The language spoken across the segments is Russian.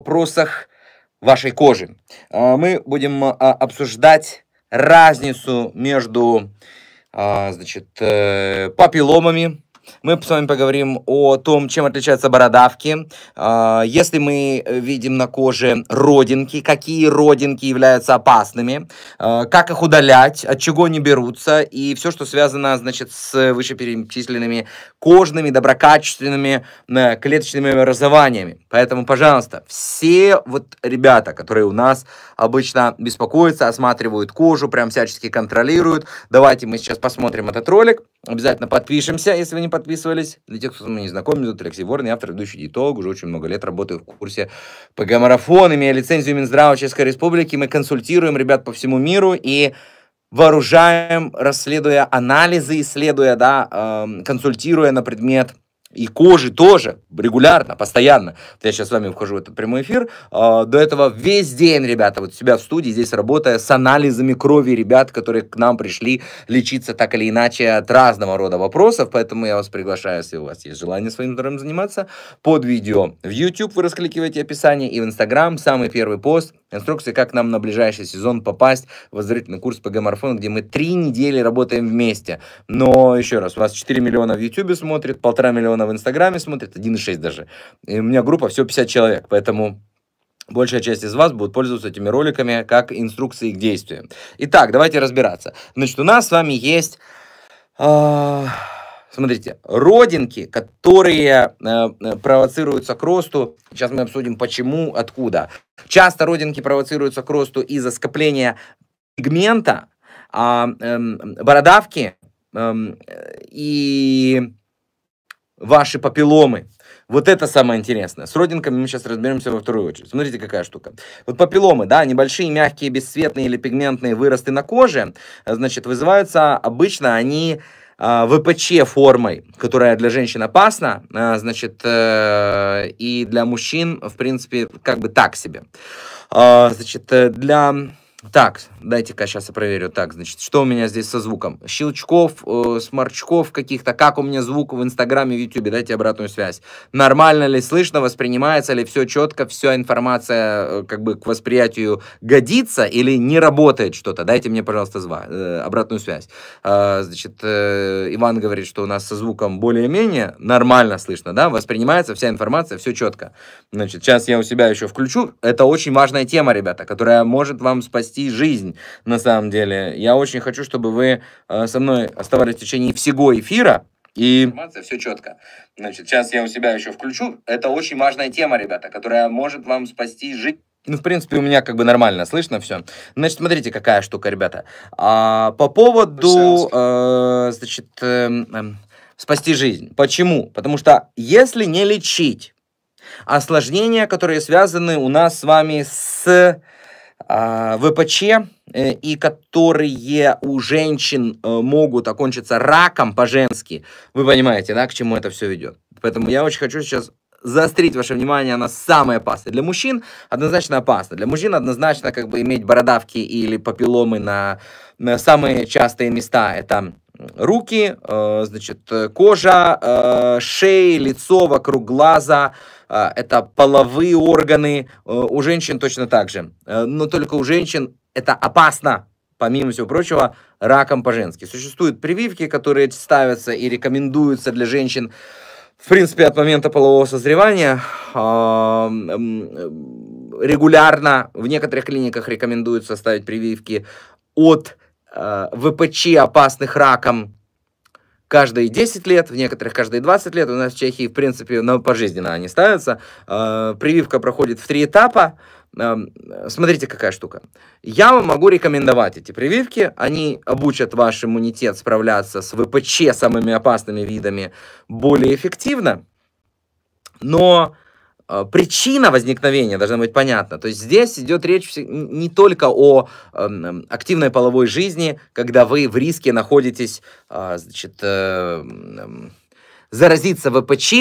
вопросах вашей кожи. А, мы будем а, обсуждать разницу между а, значит, э, папилломами, мы с вами поговорим о том, чем отличаются бородавки. А, если мы э, видим на коже родинки, какие родинки являются опасными, а, как их удалять, от чего они берутся и все, что связано, значит, с вышеперечисленными кожными, доброкачественными э, клеточными образованиями. Поэтому, пожалуйста, все вот ребята, которые у нас обычно беспокоятся, осматривают кожу, прям всячески контролируют, давайте мы сейчас посмотрим этот ролик, обязательно подпишемся, если вы не подписаны, подписывались. Для тех, кто со мной не знаком, меня зовут Алексей Ворный, автор, ведущий диетолог. Уже очень много лет работаю в курсе ПГ-марафон, имея лицензию Минздрава Чешской Республики. Мы консультируем ребят по всему миру и вооружаем, расследуя анализы, исследуя, да, э, консультируя на предмет и кожи тоже, регулярно, постоянно. я сейчас с вами вхожу в этот прямой эфир. А, до этого весь день, ребята, вот себя в студии, здесь работая с анализами крови ребят, которые к нам пришли лечиться так или иначе от разного рода вопросов. Поэтому я вас приглашаю, если у вас есть желание своим здоровьем заниматься, под видео в YouTube вы раскликиваете описание и в Instagram самый первый пост Инструкции, как нам на ближайший сезон попасть в оздоровительный курс по гоморфону, где мы три недели работаем вместе. Но еще раз, у вас 4 миллиона в Ютубе смотрит, полтора миллиона в Инстаграме смотрит, 1,6 даже. И у меня группа всего 50 человек, поэтому Большая часть из вас будут пользоваться этими роликами как инструкции к действию. Итак, давайте разбираться. Значит, у нас с вами есть... Э Смотрите, родинки, которые э, э, провоцируются к росту, сейчас мы обсудим почему, откуда. Часто родинки провоцируются к росту из-за скопления пигмента, а э, бородавки э, и ваши папилломы. Вот это самое интересное. С родинками мы сейчас разберемся во вторую очередь. Смотрите, какая штука. Вот папилломы, да, небольшие, мягкие, бесцветные или пигментные выросты на коже, значит, вызываются обычно они а, ВПЧ формой, которая для женщин опасна, а, значит, э, и для мужчин, в принципе, как бы так себе. А, значит, э, для так, дайте-ка сейчас я проверю. Так, значит, что у меня здесь со звуком? Щелчков, э, сморчков каких-то, как у меня звук в Инстаграме, в Ютубе, дайте обратную связь. Нормально ли слышно, воспринимается ли все четко, вся информация э, как бы к восприятию годится или не работает что-то? Дайте мне, пожалуйста, зва, э, обратную связь. Э, значит, э, Иван говорит, что у нас со звуком более-менее нормально слышно, да, воспринимается вся информация, все четко. Значит, сейчас я у себя еще включу. Это очень важная тема, ребята, которая может вам спасти спасти жизнь, на самом деле. Я очень хочу, чтобы вы э, со мной оставались в течение всего эфира. И... Информация, все четко. Значит, сейчас я у себя еще включу. Это очень важная тема, ребята, которая может вам спасти жизнь. Ну, в принципе, у меня как бы нормально слышно все. Значит, смотрите, какая штука, ребята. А, по поводу, э, значит, э, э, спасти жизнь. Почему? Потому что если не лечить осложнения, которые связаны у нас с вами с а, ВПЧ, э, и которые у женщин э, могут окончиться раком по-женски. Вы понимаете, да, к чему это все ведет. Поэтому я очень хочу сейчас заострить ваше внимание, на самое опасное. Для мужчин однозначно опасно. Для мужчин однозначно как бы иметь бородавки или папилломы на, на самые частые места. Это руки, э, значит, кожа, э, шея, лицо вокруг глаза, э, а, это половые органы, э, у женщин точно так же. Э, но только у женщин это опасно, помимо всего прочего, раком по-женски. Существуют прививки, которые ставятся и рекомендуются для женщин, в принципе, от момента полового созревания. А, регулярно в некоторых клиниках рекомендуется ставить прививки от э, ВПЧ, опасных раком, каждые 10 лет, в некоторых каждые 20 лет. У нас в Чехии, в принципе, на пожизненно они ставятся. А, прививка проходит в три этапа. А, смотрите, какая штука. Я вам могу рекомендовать эти прививки. Они обучат ваш иммунитет справляться с ВПЧ, самыми опасными видами, более эффективно. Но Э, причина возникновения должна быть понятна. То есть здесь идет речь не только о эм, активной половой жизни, когда вы в риске находитесь э, значит, э, эм, заразиться ВПЧ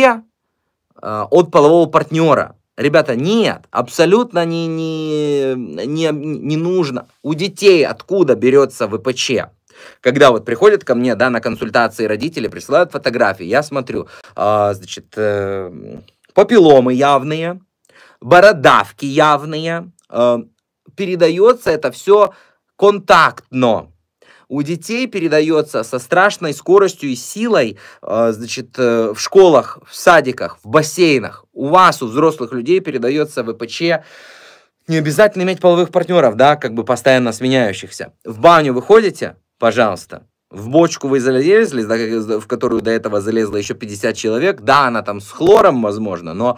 от полового партнера. Ребята, нет, абсолютно не, не, не, не нужно. У детей откуда берется ВПЧ? Когда вот приходят ко мне, да, на консультации родители, присылают фотографии, я смотрю, значит, папилломы явные, бородавки явные. Э, передается это все контактно. У детей передается со страшной скоростью и силой, э, значит, э, в школах, в садиках, в бассейнах. У вас, у взрослых людей, передается ВПЧ не обязательно иметь половых партнеров, да, как бы постоянно сменяющихся. В баню выходите, пожалуйста, в бочку вы залезли, в которую до этого залезло еще 50 человек, да, она там с хлором, возможно, но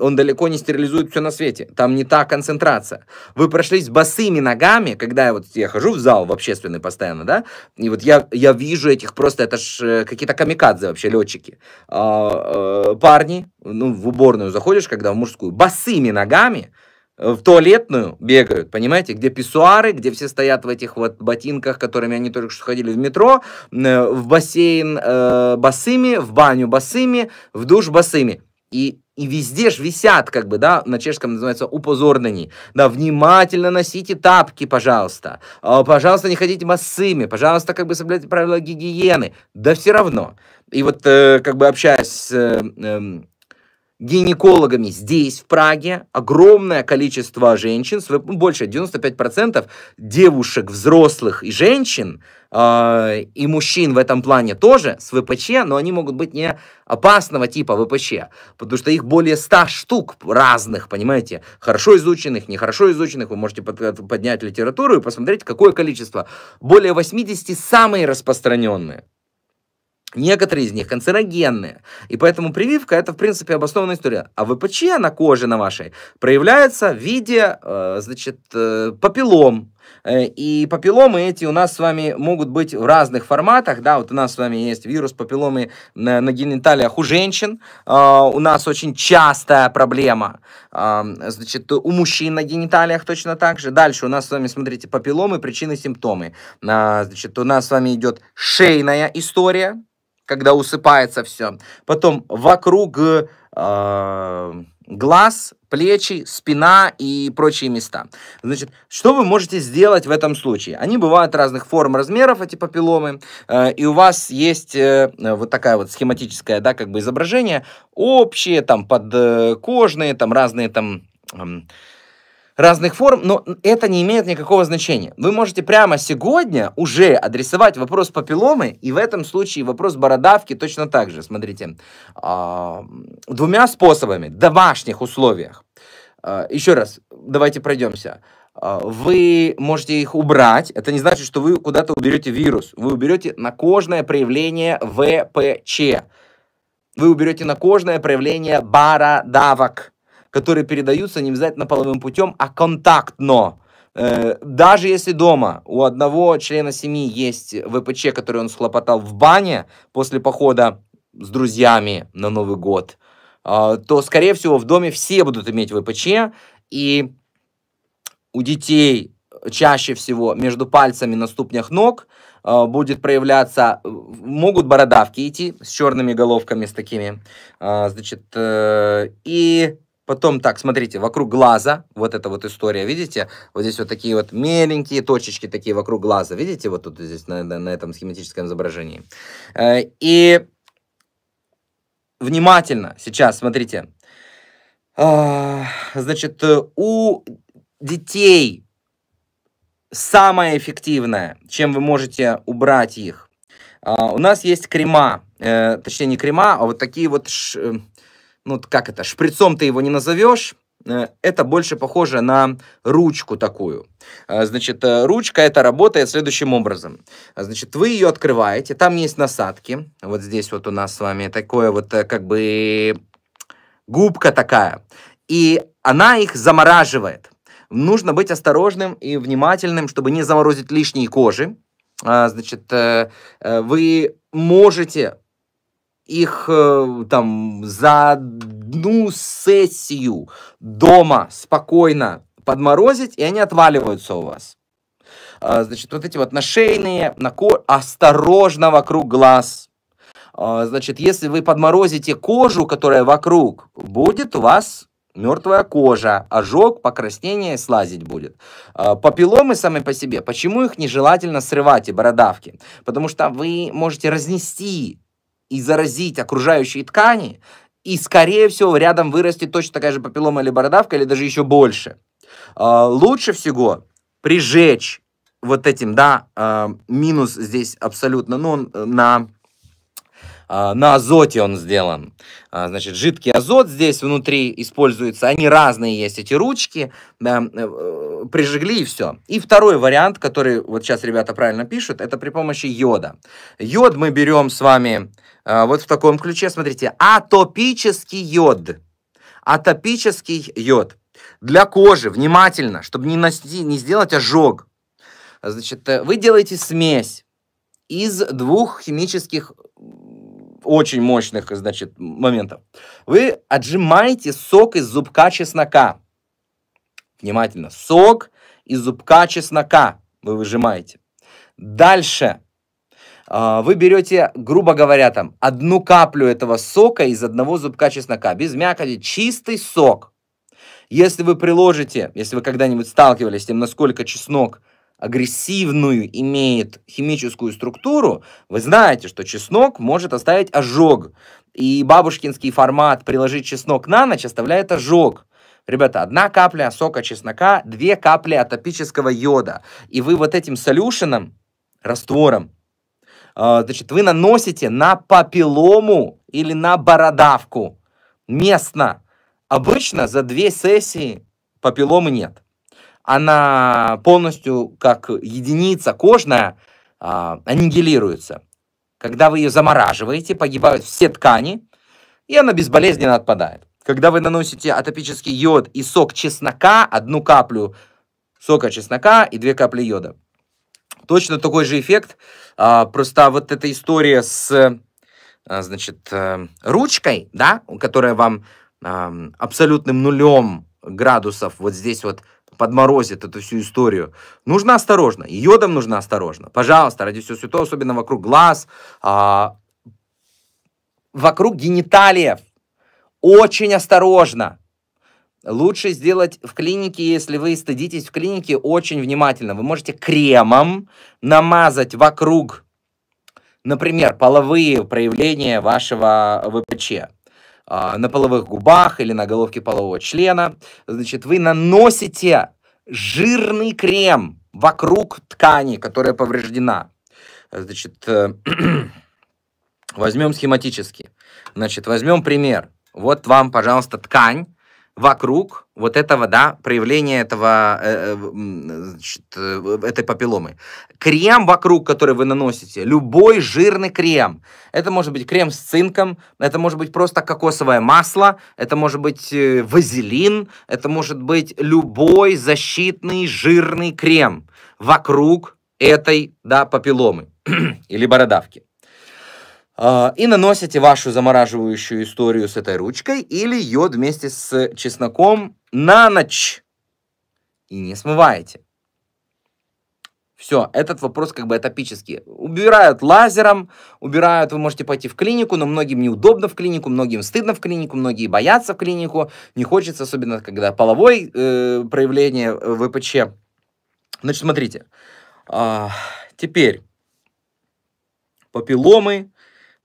он далеко не стерилизует все на свете. Там не та концентрация. Вы прошлись босыми ногами, когда я вот я хожу в зал в общественный постоянно, да, и вот я, я вижу этих просто, это ж э, какие-то камикадзе вообще, летчики. А, а, парни, ну, в уборную заходишь, когда в мужскую, босыми ногами, Э, в туалетную бегают, понимаете, где писсуары, где все стоят в этих вот ботинках, которыми они только что ходили в метро, э, в бассейн э, босыми, в баню босыми, в душ босыми. И, и везде ж висят, как бы, да, на чешском называется упозорнені. Да, внимательно носите тапки, пожалуйста. А, пожалуйста, не ходите босыми. Пожалуйста, как бы соблюдайте правила гигиены. Да все равно. И вот, э, как бы, общаясь с э, эм, гинекологами здесь, в Праге, огромное количество женщин, ну, больше 95% девушек, взрослых и женщин, э, и мужчин в этом плане тоже с ВПЧ, но они могут быть не опасного типа ВПЧ, потому что их более 100 штук разных, понимаете, хорошо изученных, нехорошо изученных, вы можете под, поднять литературу и посмотреть, какое количество. Более 80 самые распространенные. Некоторые из них канцерогенные. И поэтому прививка это, в принципе, обоснованная история. А ВПЧ на коже на вашей проявляется в виде, э, значит, э, папиллом. Э, и папилломы эти у нас с вами могут быть в разных форматах, да, вот у нас с вами есть вирус папилломы на, на гениталиях у женщин, э, у нас очень частая проблема, э, значит, у мужчин на гениталиях точно так же. Дальше у нас с вами, смотрите, папилломы, причины, симптомы. Э, значит, у нас с вами идет шейная история, когда усыпается все. Потом вокруг э, глаз, плечи, спина и прочие места. Значит, что вы можете сделать в этом случае? Они бывают разных форм, размеров, эти папилломы, э, и у вас есть э, вот такая вот схематическая, да, как бы изображение, общие, там, подкожные, э, там, разные, там, э, разных форм, но это не имеет никакого значения. Вы можете прямо сегодня уже адресовать вопрос папилломы, и в этом случае вопрос бородавки точно так же. Смотрите, а, двумя способами, в домашних условиях. А, еще раз, давайте пройдемся а, вы можете их убрать. Это не значит, что вы куда-то уберете вирус. Вы уберете накожное проявление ВПЧ. Вы уберете накожное проявление бородавок которые передаются не обязательно половым путем, а контактно. Э, даже если дома у одного члена семьи есть ВПЧ, который он схлопотал в бане после похода с друзьями на Новый год, э, то, скорее всего, в доме все будут иметь ВПЧ, и у детей чаще всего между пальцами на ступнях ног э, будет проявляться, могут бородавки идти с черными головками, с такими, значит, и Потом так, смотрите, вокруг глаза, вот эта вот история, видите? Вот здесь вот такие вот меленькие точечки такие вокруг глаза, видите? Вот тут здесь на, на, на этом схематическом изображении. Э, и внимательно сейчас, смотрите. А, значит, у детей самое эффективное, чем вы можете убрать их, а, у нас есть крема, э, точнее не крема, а вот такие вот... Ш э, ну как это, шприцом ты его не назовешь, э, это больше похоже на ручку такую. А, значит, э, ручка это работает следующим образом. А, значит, вы ее открываете, там есть насадки. Вот здесь вот у нас с вами такое вот э, как бы губка такая. И она их замораживает. Нужно быть осторожным и внимательным, чтобы не заморозить лишние кожи. А, значит, вы можете их э, там за одну сессию дома спокойно подморозить, и они отваливаются у вас. А, значит, вот эти вот на шейные на ко... осторожно вокруг глаз. А, значит, если вы подморозите кожу, которая вокруг, будет у вас мертвая кожа, ожог, покраснение, слазить будет. А, папилломы сами по себе, почему их нежелательно срывать и бородавки? Потому что вы можете разнести и заразить окружающие ткани, и, скорее всего, рядом вырастет точно такая же папиллома или бородавка, или даже еще больше. А, лучше всего прижечь вот этим, да, а, минус здесь абсолютно, ну, э, на а, на азоте он сделан. Значит, жидкий азот здесь внутри используется. Они разные есть, эти ручки. Да, э, э, прижигли и все. И второй вариант, который вот сейчас ребята правильно пишут, это при помощи йода. Йод мы берем с вами а, вот в таком ключе, смотрите, атопический йод. Атопический йод. Для кожи, внимательно, чтобы не, носить, не сделать ожог. Значит, э, вы делаете смесь из двух химических очень мощных, значит, моментов. Вы отжимаете сок из зубка чеснока. Внимательно. Сок из зубка чеснока вы выжимаете. Дальше а, вы берете, грубо говоря, там одну каплю этого сока из одного зубка чеснока, без мякоти, чистый сок. Если вы приложите, если вы когда-нибудь сталкивались с тем, насколько чеснок агрессивную имеет химическую структуру, вы знаете, что чеснок может оставить ожог. И бабушкинский формат «приложить чеснок на ночь» оставляет ожог. Ребята, одна капля сока чеснока, две капли атопического йода. И вы вот этим солюшеном, раствором, а, значит, вы наносите на папилому или на бородавку местно. Обычно за две сессии папилломы нет. Она полностью, как единица кожная, а, аннигилируется. Когда вы ее замораживаете, погибают все ткани, и она безболезненно отпадает. Когда вы наносите атопический йод и сок чеснока, одну каплю сока чеснока и две капли йода – Точно такой же эффект, а, просто вот эта история с, а, значит, э, ручкой, да, которая вам а, абсолютным нулем градусов вот здесь вот подморозит эту всю историю. Нужно осторожно, йодом нужно осторожно. Пожалуйста, ради всего святого, особенно вокруг глаз, а, вокруг гениталиев. Очень осторожно. Лучше сделать в клинике, если вы стыдитесь в клинике, очень внимательно. Вы можете кремом намазать вокруг, например, половые проявления вашего ВПЧ а, на половых губах или на головке полового члена. Значит, вы наносите жирный крем вокруг ткани, которая повреждена. Значит, э, возьмем схематически. Значит, возьмем пример. Вот вам, пожалуйста, ткань вокруг вот этого, да, проявления этого, э, э, значит, э, этой папилломы. Крем вокруг, который вы наносите, любой жирный крем, это может быть крем с цинком, это может быть просто кокосовое масло, это может быть вазелин, это может быть любой защитный жирный крем вокруг этой, да, папилломы или бородавки. А, и наносите вашу замораживающую историю с этой ручкой или ее вместе с чесноком на ночь и не смываете. Все, этот вопрос как бы атопический. Убирают лазером, убирают, вы можете пойти в клинику, но многим неудобно в клинику, многим стыдно в клинику, многие боятся в клинику. Не хочется, особенно когда половое э, проявление ВПЧ. Значит, смотрите. А, теперь папилломы,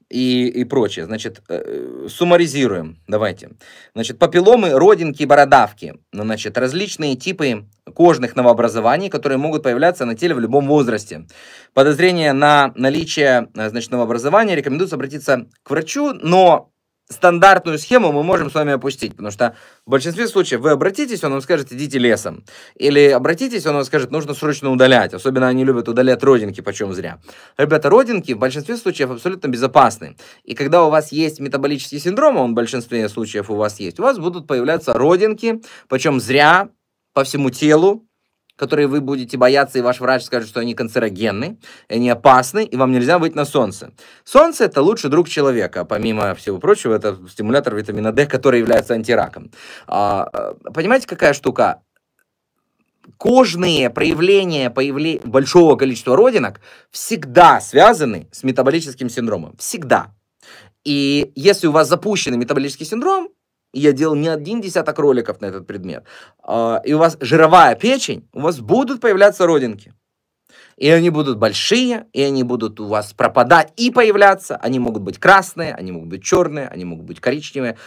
и, и прочее. Значит, э, э суммаризируем, давайте. Значит, папилломы, родинки, бородавки. Ну, значит, различные типы кожных новообразований, которые могут появляться на теле в любом возрасте. Подозрение на наличие, э, значит, новообразования рекомендуется обратиться к врачу, но стандартную схему мы можем с вами опустить, потому что в большинстве случаев вы обратитесь, он вам скажет, идите лесом. Или обратитесь, он вам скажет, нужно срочно удалять. Особенно они любят удалять родинки, почем зря. Ребята, родинки в большинстве случаев абсолютно безопасны. И когда у вас есть метаболический синдром, а он в большинстве случаев у вас есть, у вас будут появляться родинки, почем зря, по всему телу, которые вы будете бояться, и ваш врач скажет, что они канцерогенны, они опасны, и вам нельзя быть на солнце. Солнце – это лучший друг человека, помимо всего прочего, это стимулятор витамина D, который является антираком. А, понимаете, какая штука? кожные проявления появли большого количества родинок всегда связаны с метаболическим синдромом. Всегда. И если у вас запущенный метаболический синдром, и я делал не один десяток роликов на этот предмет, а, и у вас жировая печень, у вас будут появляться родинки. И они будут большие, и они будут у вас пропадать и появляться. Они могут быть красные, они могут быть черные, они могут быть коричневые.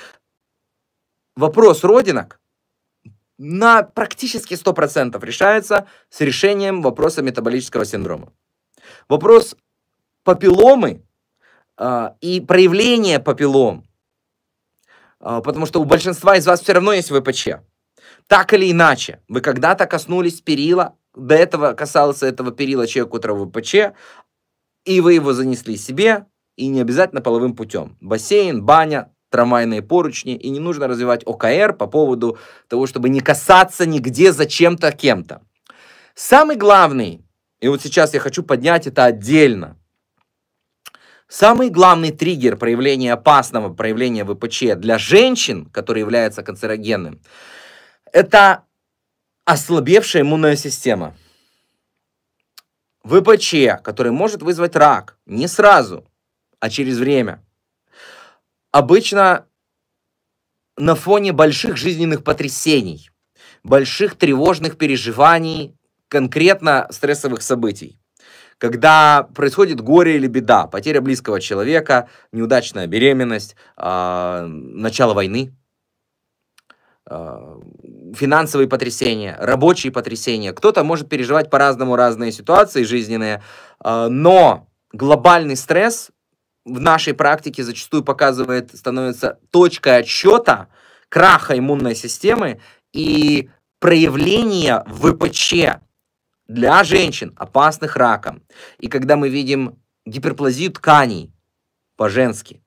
Вопрос родинок на практически 100% решается с решением вопроса метаболического синдрома. Вопрос папилломы э, и проявление папиллом а, потому что у большинства из вас все равно есть ВПЧ. Так или иначе, вы когда-то коснулись перила, до этого касался этого перила человек, у которого ВПЧ, и вы его занесли себе, и не обязательно половым путем. Бассейн, баня, трамвайные поручни, и не нужно развивать ОКР по поводу того, чтобы не касаться нигде зачем-то кем-то. Самый главный, и вот сейчас я хочу поднять это отдельно, Самый главный триггер проявления опасного проявления ВПЧ для женщин, который является канцерогенным, это ослабевшая иммунная система. ВПЧ, который может вызвать рак не сразу, а через время. Обычно на фоне больших жизненных потрясений, больших тревожных переживаний, конкретно стрессовых событий когда происходит горе или беда, потеря близкого человека, неудачная беременность, э, начало войны, э, финансовые потрясения, рабочие потрясения. Кто-то может переживать по-разному разные ситуации жизненные, э, но глобальный стресс в нашей практике зачастую показывает, становится точкой отсчета краха иммунной системы и проявление ВПЧ для женщин, опасных раком. И когда мы видим гиперплазию тканей по-женски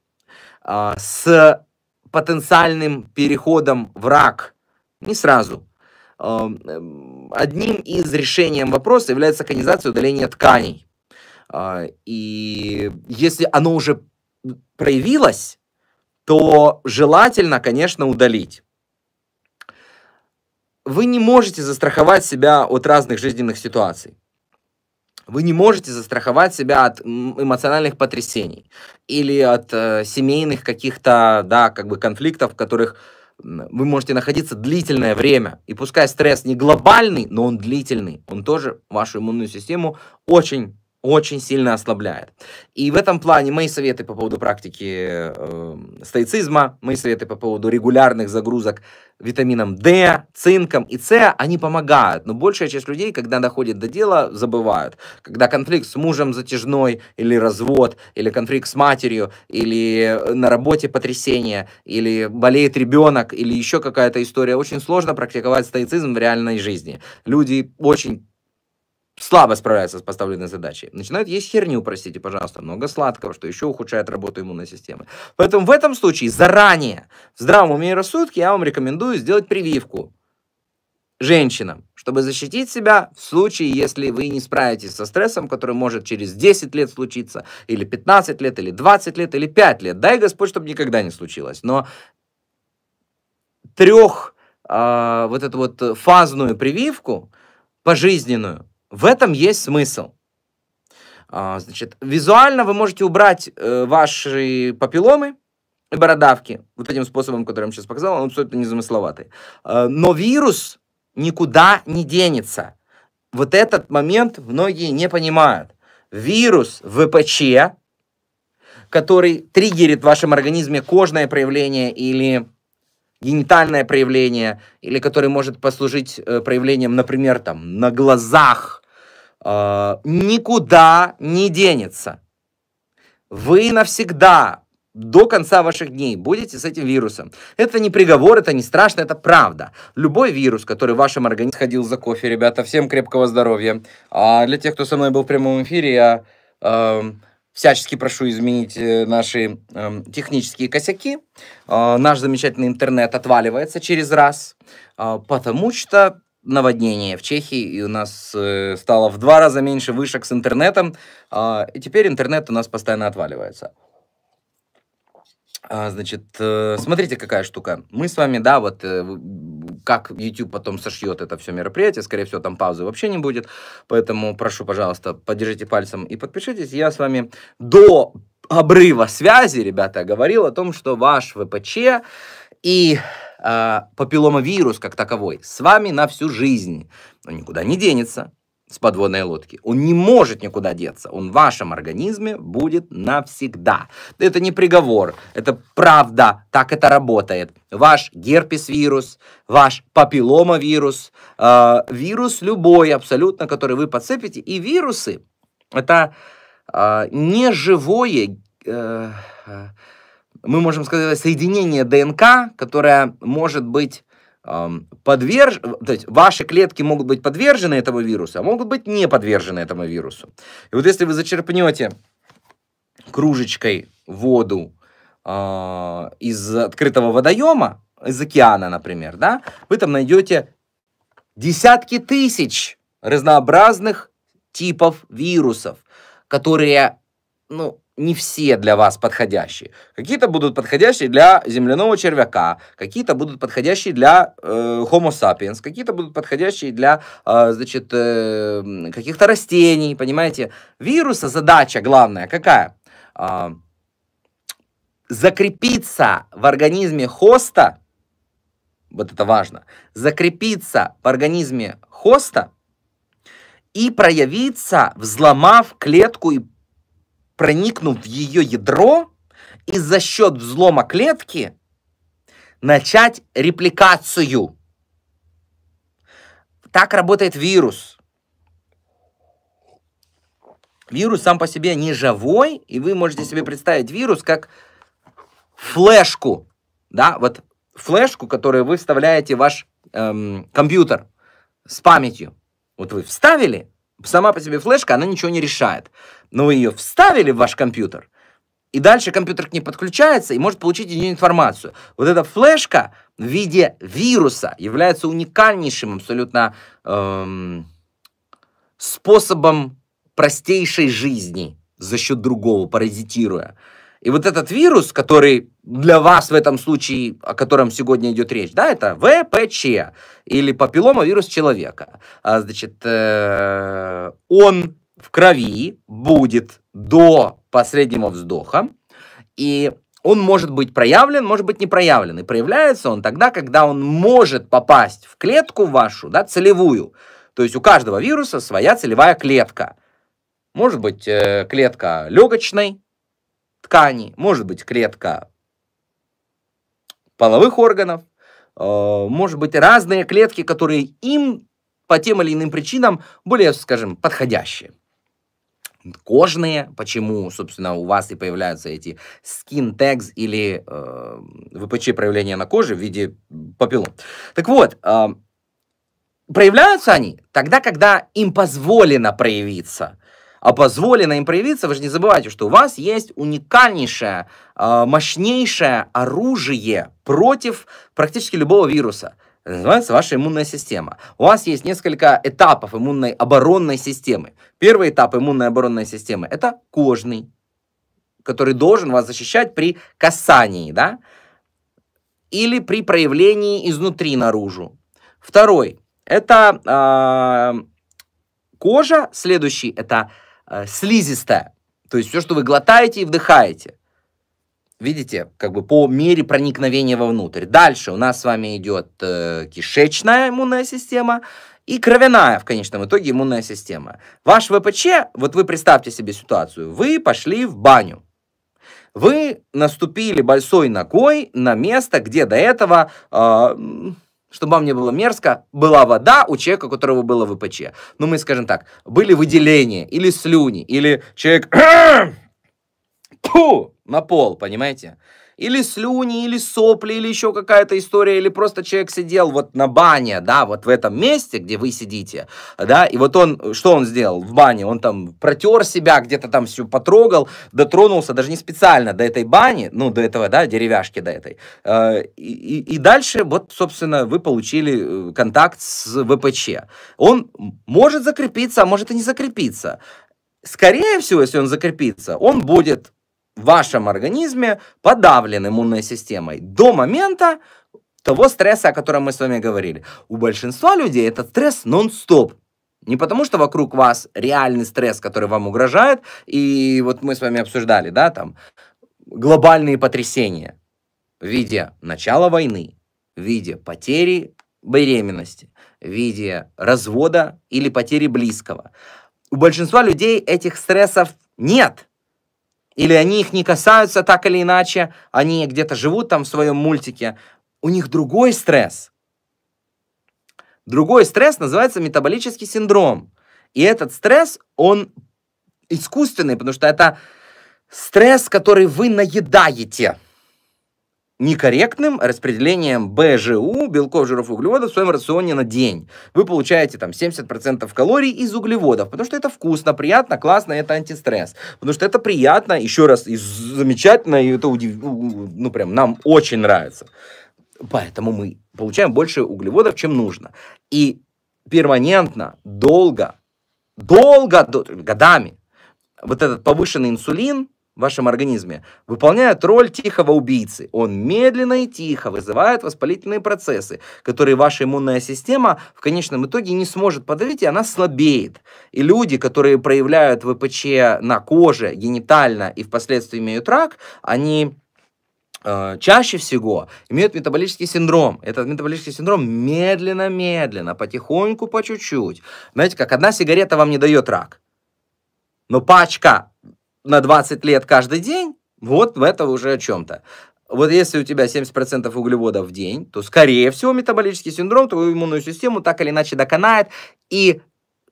э, с потенциальным переходом в рак, не сразу, э, одним из решений вопроса является конизация удаления тканей. Э, и если оно уже проявилось, то желательно, конечно, удалить вы не можете застраховать себя от разных жизненных ситуаций. Вы не можете застраховать себя от эмоциональных потрясений или от э, семейных каких-то, да, как бы конфликтов, в которых вы можете находиться длительное время. И пускай стресс не глобальный, но он длительный. Он тоже вашу иммунную систему очень очень сильно ослабляет. И в этом плане мои советы по поводу практики э, стоицизма, мои советы по поводу регулярных загрузок витамином D, цинком и С, они помогают. Но большая часть людей, когда доходит до дела, забывают. Когда конфликт с мужем затяжной, или развод, или конфликт с матерью, или на работе потрясение, или болеет ребенок, или еще какая-то история, очень сложно практиковать стоицизм в реальной жизни. Люди очень слабо справляется с поставленной задачей. начинает есть херню, простите, пожалуйста, много сладкого, что еще ухудшает работу иммунной системы. Поэтому в этом случае заранее, в здравом уме и рассудке, я вам рекомендую сделать прививку женщинам, чтобы защитить себя в случае, если вы не справитесь со стрессом, который может через 10 лет случиться, или 15 лет, или 20 лет, или 5 лет. Дай Господь, чтобы никогда не случилось. Но трех э, а, вот эту вот фазную прививку, пожизненную, в этом есть смысл. А, значит, визуально вы можете убрать э, ваши папилломы, и бородавки, вот этим способом, который я вам сейчас показал, он абсолютно незамысловатый. А, но вирус никуда не денется. Вот этот момент многие не понимают. Вирус ВПЧ, который триггерит в вашем организме кожное проявление или генитальное проявление, или который может послужить э, проявлением, например, там, на глазах, э, никуда не денется. Вы навсегда до конца ваших дней будете с этим вирусом. Это не приговор, это не страшно, это правда. Любой вирус, который в вашем организме сходил за кофе, ребята, всем крепкого здоровья. А для тех, кто со мной был в прямом эфире, я э, всячески прошу изменить э, наши э, технические косяки. Э, наш замечательный интернет отваливается через раз, э, потому что наводнение в Чехии, и у нас э, стало в два раза меньше вышек с интернетом, э, и теперь интернет у нас постоянно отваливается. Э, значит, э, смотрите, какая штука. Мы с вами, да, вот э, как YouTube потом сошьет это все мероприятие, скорее всего, там паузы вообще не будет, поэтому прошу, пожалуйста, поддержите пальцем и подпишитесь. Я с вами до обрыва связи, ребята, говорил о том, что ваш ВПЧ и э, а, папилломовирус как таковой с вами на всю жизнь. Он никуда не денется, с подводной лодки. Он не может никуда деться. Он в вашем организме будет навсегда. Это не приговор, это правда, так это работает. Ваш герпес-вирус, ваш папилломовирус, э, вирус любой абсолютно, который вы подцепите. И вирусы – это э, неживое, э, э, мы можем сказать, соединение ДНК, которое может быть подверж... То есть ваши клетки могут быть подвержены этому вирусу, а могут быть не подвержены этому вирусу. И вот если вы зачерпнете кружечкой воду э, из открытого водоема, из океана, например, да, вы там найдете десятки тысяч разнообразных типов вирусов, которые, ну, не все для вас подходящие. Какие-то будут подходящие для земляного червяка, какие-то будут подходящие для э, Homo sapiens, какие-то будут подходящие для, э, значит, э, каких-то растений, понимаете? Вируса задача главная какая? Э, закрепиться в организме хоста, вот это важно, закрепиться в организме хоста и проявиться, взломав клетку и проникнув в ее ядро и за счет взлома клетки начать репликацию. Так работает вирус. Вирус сам по себе не живой, и вы можете себе представить вирус как флешку, да, вот флешку, которую вы вставляете в ваш эм, компьютер с памятью. Вот вы вставили, сама по себе флешка, она ничего не решает. Но вы ее вставили в ваш компьютер, и дальше компьютер к ней подключается и может получить ее информацию. Вот эта флешка в виде вируса является уникальнейшим абсолютно эм, способом простейшей жизни за счет другого, паразитируя. И вот этот вирус, который для вас в этом случае, о котором сегодня идет речь, да, это ВПЧ или папиллома вирус человека. А, значит, э, он в крови будет до последнего вздоха, и он может быть проявлен, может быть не проявлен. И проявляется он тогда, когда он может попасть в клетку вашу, да, целевую. То есть у каждого вируса своя целевая клетка. Может быть э, клетка легочной, тканей, может быть клетка половых органов, э, может быть разные клетки, которые им по тем или иным причинам более, скажем, подходящие. Кожные, почему, собственно, у вас и появляются эти skin tags или э, ВПЧ проявления на коже в виде папиллом. Так вот, э, проявляются они тогда, когда им позволено проявиться а позволено им проявиться, вы же не забывайте, что у вас есть уникальнейшее, а, мощнейшее оружие против практически любого вируса. Это называется ваша иммунная система. У вас есть несколько этапов иммунной оборонной системы. Первый этап иммунной оборонной системы – это кожный, который должен вас защищать при касании, да, или при проявлении изнутри наружу. Второй – это э, кожа. Следующий – это Э, слизистая. То есть все, что вы глотаете и вдыхаете. Видите, как бы по мере проникновения вовнутрь. Дальше у нас с вами идет э, кишечная иммунная система и кровяная в конечном итоге иммунная система. Ваш ВПЧ, вот вы представьте себе ситуацию, вы пошли в баню. Вы наступили большой ногой на место, где до этого... Э, чтобы вам не было мерзко, была вода у человека, у которого было ВПЧ. Ну, мы скажем так, были выделения или слюни, или человек... Пу! На пол, понимаете? или слюни, или сопли, или еще какая-то история, или просто человек сидел вот на бане, да, вот в этом месте, где вы сидите, да, и вот он, что он сделал в бане? Он там протер себя, где-то там все потрогал, дотронулся даже не специально до этой бани, ну, до этого, да, деревяшки до этой. Э, и, и, и дальше, вот, собственно, вы получили э, контакт с ВПЧ. Он может закрепиться, а может и не закрепиться. Скорее всего, если он закрепится, он будет в вашем организме подавлен иммунной системой до момента того стресса, о котором мы с вами говорили. У большинства людей этот стресс нон-стоп. Не потому, что вокруг вас реальный стресс, который вам угрожает, и вот мы с вами обсуждали, да, там, глобальные потрясения в виде начала войны, в виде потери беременности, в виде развода или потери близкого. У большинства людей этих стрессов нет – или они их не касаются так или иначе, они где-то живут там в своем мультике, у них другой стресс. Другой стресс называется метаболический синдром. И этот стресс, он искусственный, потому что это стресс, который вы наедаете некорректным распределением БЖУ, белков, жиров, углеводов в своем рационе на день. Вы получаете там 70% калорий из углеводов, потому что это вкусно, приятно, классно, это антистресс. Потому что это приятно, еще раз, и замечательно, и это удив... ну прям нам очень нравится. Поэтому мы получаем больше углеводов, чем нужно. И перманентно, долго, долго, годами вот этот повышенный инсулин – в вашем организме выполняет роль тихого убийцы. Он медленно и тихо вызывает воспалительные процессы, которые ваша иммунная система в конечном итоге не сможет подавить, и она слабеет. И люди, которые проявляют ВПЧ на коже генитально и впоследствии имеют рак, они э, чаще всего имеют метаболический синдром. Этот метаболический синдром медленно-медленно, потихоньку, по чуть-чуть. Знаете, как одна сигарета вам не дает рак, но пачка на 20 лет каждый день, вот в это уже о чем-то. Вот если у тебя 70% углеводов в день, то, скорее всего, метаболический синдром твою иммунную систему так или иначе доконает, и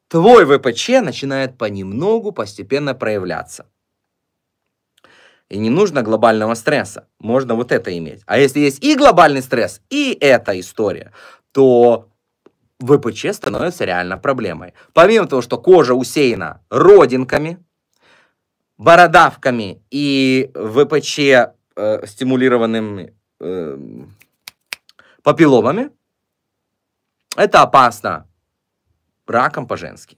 твой ВПЧ начинает понемногу, постепенно проявляться. И не нужно глобального стресса. Можно вот это иметь. А если есть и глобальный стресс, и эта история, то ВПЧ становится реально проблемой. Помимо того, что кожа усеяна родинками, бородавками и ВПЧ э, стимулированными э, папилломами, это опасно раком по-женски.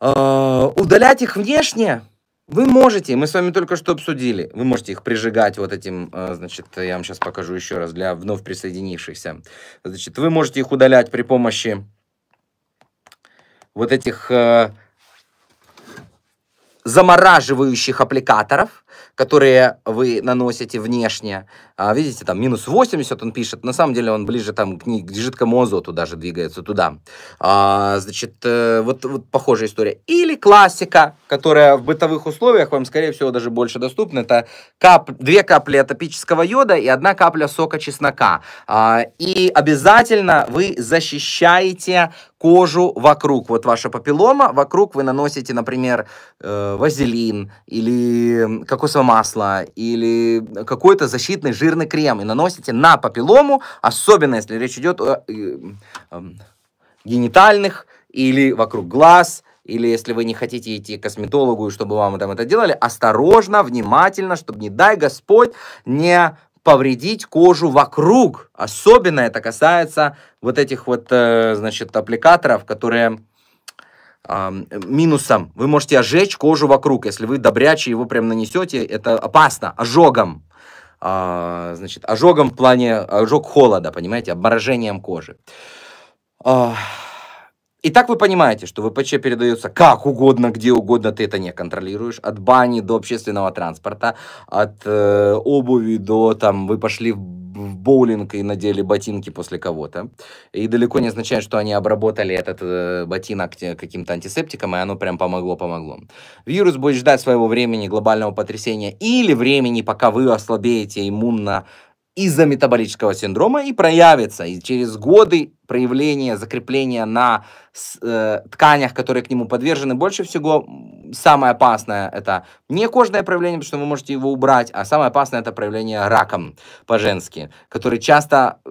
Э, удалять их внешне вы можете, мы с вами только что обсудили, вы можете их прижигать вот этим, э, значит, я вам сейчас покажу еще раз для вновь присоединившихся. Значит, вы можете их удалять при помощи вот этих э, замораживающих аппликаторов которые вы наносите внешне. А, видите, там минус 80 он пишет, на самом деле он ближе там к, к жидкому азоту даже двигается туда. А, значит, э, вот, вот похожая история. Или классика, которая в бытовых условиях вам, скорее всего, даже больше доступна. Это кап, две капли атопического йода и одна капля сока чеснока. А, и обязательно вы защищаете кожу вокруг. Вот ваша папиллома, вокруг вы наносите, например, э, вазелин или кокос кокосовое масло или какой-то защитный жирный крем и наносите на папиллому, особенно если речь идет о эм, генитальных или вокруг глаз, или если вы не хотите идти к косметологу, чтобы вам там это делали, осторожно, внимательно, чтобы, не дай Господь, не повредить кожу вокруг. Особенно это касается вот этих вот, э, значит, аппликаторов, которые минусом. Вы можете ожечь кожу вокруг, если вы добряче его прям нанесете, это опасно, ожогом. А, значит, ожогом в плане ожог холода, понимаете, обморожением кожи. А, и так вы понимаете, что ВПЧ передается как угодно, где угодно, ты это не контролируешь. От бани до общественного транспорта, от э, обуви до там вы пошли в, в боулинг и надели ботинки после кого-то. И далеко не означает, что они обработали этот э, ботинок каким-то антисептиком, и оно прям помогло-помогло. Вирус будет ждать своего времени глобального потрясения или времени, пока вы ослабеете иммунно из-за метаболического синдрома и проявится. И через годы проявления, закрепления на э, тканях, которые к нему подвержены, больше всего самое опасное это не кожное проявление, потому что вы можете его убрать, а самое опасное это проявление раком по-женски, который часто э,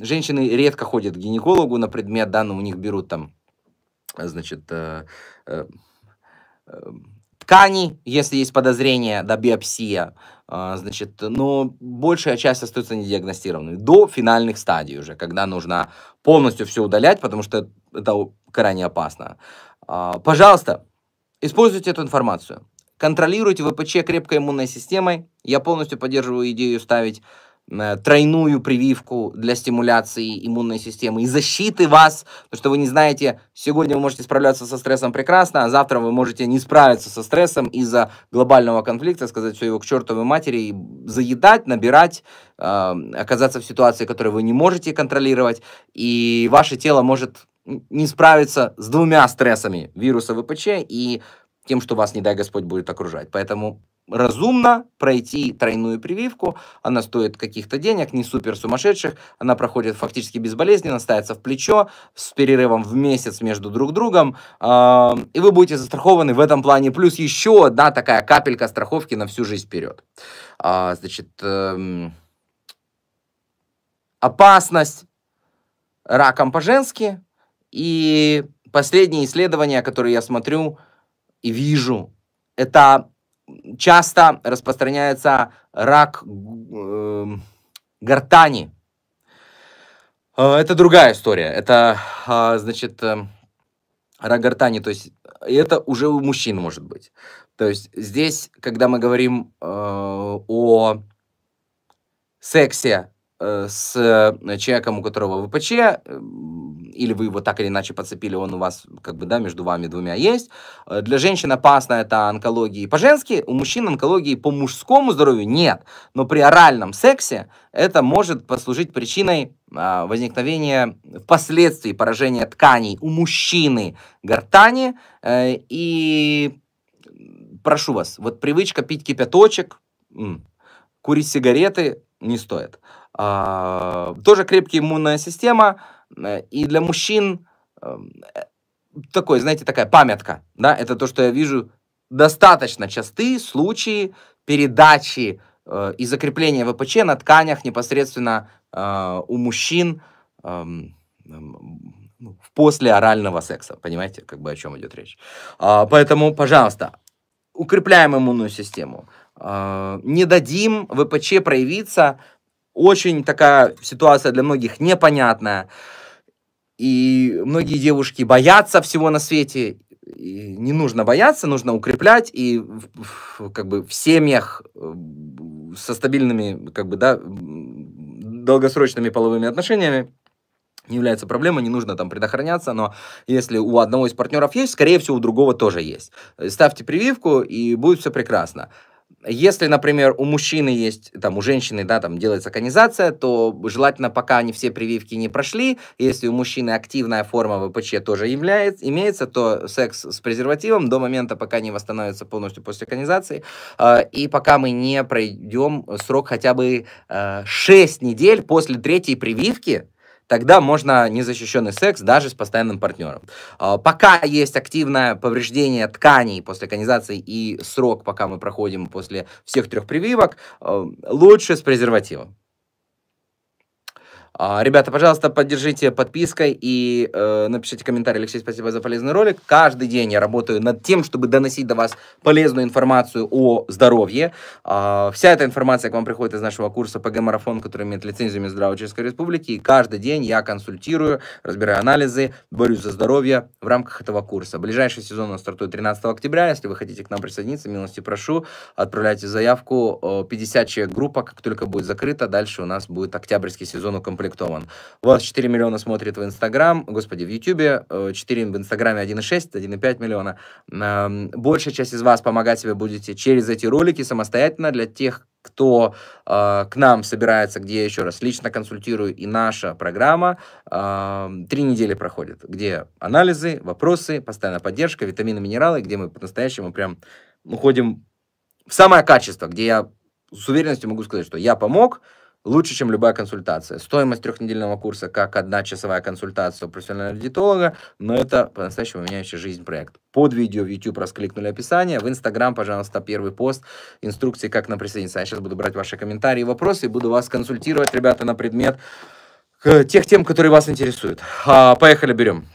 женщины редко ходят к гинекологу на предмет, да, но ну, у них берут там, значит, э, э, э, ткани, если есть подозрение, да, биопсия, а, значит, но большая часть остается недиагностированной до финальных стадий уже, когда нужно полностью все удалять, потому что это крайне опасно. А, пожалуйста, используйте эту информацию. Контролируйте ВПЧ крепкой иммунной системой. Я полностью поддерживаю идею ставить Э, тройную прививку для стимуляции иммунной системы и защиты вас, потому что вы не знаете, сегодня вы можете справляться со стрессом прекрасно, а завтра вы можете не справиться со стрессом из-за глобального конфликта, сказать все его к чертовой матери и заедать, набирать, э, оказаться в ситуации, которую вы не можете контролировать, и ваше тело может не справиться с двумя стрессами вируса ВПЧ и тем, что вас, не дай Господь, будет окружать. Поэтому разумно пройти тройную прививку. Она стоит каких-то денег, не супер сумасшедших. Она проходит фактически безболезненно, ставится в плечо с перерывом в месяц между друг другом. и вы будете застрахованы в этом плане. Плюс еще одна такая капелька страховки на всю жизнь вперед. А, значит, эм, опасность раком по-женски. И последние исследования, которые я смотрю и вижу, это часто распространяется рак эм, э, гортани. Это другая история. Это, э, значит, э, рак гортани, то есть это уже у мужчин может быть. То есть здесь, когда мы говорим э, о сексе Э, с э, человеком, у которого ВПЧ, э, или вы его так или иначе подцепили, он у вас как бы, да, между вами двумя есть. Для женщин опасно это онкологии по-женски, у мужчин онкологии по мужскому здоровью нет, но при оральном сексе это может послужить причиной а, возникновения впоследствии поражения тканей у мужчины гортани. И прошу вас, вот привычка пить кипяточек, курить сигареты не стоит. А, тоже крепкая иммунная система. Э, и для мужчин эм, э, такой, знаете, такая памятка. Да? Это то, что я вижу достаточно частые случаи передачи э, и закрепления ВПЧ на тканях непосредственно э, у мужчин э, эм, эм, ну, после орального секса. Понимаете, как бы о чем идет речь. Э, поэтому, пожалуйста, укрепляем иммунную систему. Э, не дадим ВПЧ проявиться очень такая ситуация для многих непонятная. И многие девушки боятся всего на свете. И не нужно бояться, нужно укреплять. И как бы в семьях э, со стабильными, как бы, да, долгосрочными половыми отношениями не является проблемой, не нужно там предохраняться, но если у одного из партнеров есть, скорее всего, у другого тоже есть. Ставьте прививку, и будет все прекрасно. Если, например, у мужчины есть, там, у женщины, да, там, делается конизация, то желательно, пока они все прививки не прошли, если у мужчины активная форма ВПЧ тоже является, имеется, то секс с презервативом до момента, пока не восстановится полностью после конизации, э, а, и пока мы не пройдем срок хотя бы э, 6 недель после третьей прививки, тогда можно незащищенный секс даже с постоянным партнером. А, пока есть активное повреждение тканей после конизации и срок, пока мы проходим после всех трех прививок, а, лучше с презервативом. А, ребята, пожалуйста, поддержите подпиской и э, напишите комментарий. Алексей, спасибо за полезный ролик. Каждый день я работаю над тем, чтобы доносить до вас полезную информацию о здоровье. Э, вся эта информация к вам приходит из нашего курса ПГ-марафон, который имеет лицензию Минздрава Чешской Республики. И каждый день я консультирую, разбираю анализы, борюсь за здоровье в рамках этого курса. Ближайший сезон у нас стартует 13 октября. Если вы хотите к нам присоединиться, милости прошу, отправляйте заявку. 50 э, человек группа, как только будет закрыта, дальше у нас будет октябрьский сезон у комплекта продиктован. У вас 4 миллиона смотрит в Инстаграм, господи, в Ютубе, 4 э, в Инстаграме 1,6, 1,5 миллиона. Эм, большая часть из вас помогать себе будете через эти ролики самостоятельно для тех, кто э, к нам собирается, где я еще раз лично консультирую, и наша программа э, три недели проходит, где анализы, вопросы, постоянная поддержка, витамины, минералы, где мы по-настоящему прям уходим ну, в самое качество, где я с уверенностью могу сказать, что я помог, лучше, чем любая консультация. Стоимость трехнедельного курса как одна часовая консультация у профессионального диетолога, но это по-настоящему меняющий жизнь проект. Под видео в YouTube раскликнули описание, в Instagram, пожалуйста, первый пост, инструкции, как нам присоединиться. Я сейчас буду брать ваши комментарии и вопросы, и буду вас консультировать, ребята, на предмет э, тех тем, которые вас интересуют. А, поехали, берем.